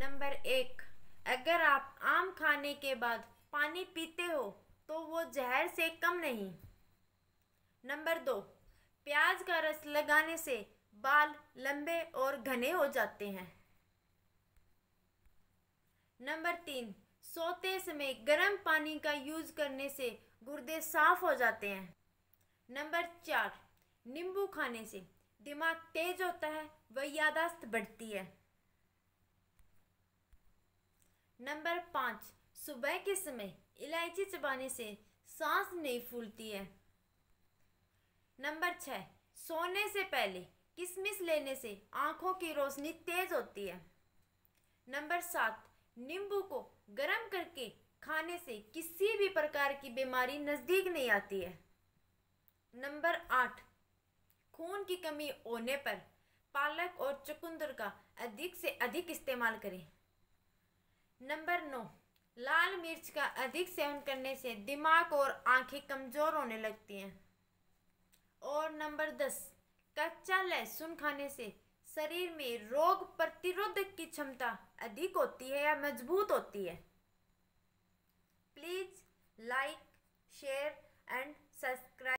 number एक अगर आप आम खाने के बाद पानी पीते हो तो वो जहर से कम नहीं नंबर दो प्याज का रस लगाने से बाल लंबे और घने हो जाते हैं नंबर तीन सोते समय गर्म पानी का यूज करने से गुर्दे साफ हो जाते हैं नंबर चार नींबू खाने से दिमाग तेज होता है व यादाश्त बढ़ती है नंबर पाँच सुबह के समय इलायची चबाने से सांस नहीं फूलती है नंबर छः सोने से पहले किशमिश लेने से आँखों की रोशनी तेज होती है नंबर सात नींबू को गर्म करके खाने से किसी भी प्रकार की बीमारी नज़दीक नहीं आती है नंबर आठ खून की कमी होने पर पालक और चुकंदर का अधिक से अधिक इस्तेमाल करें नंबर नौ लाल मिर्च का अधिक सेवन करने से दिमाग और आंखें कमज़ोर होने लगती हैं और नंबर दस कच्चा लहसुन खाने से शरीर में रोग प्रतिरोधक की क्षमता अधिक होती है या मजबूत होती है प्लीज़ लाइक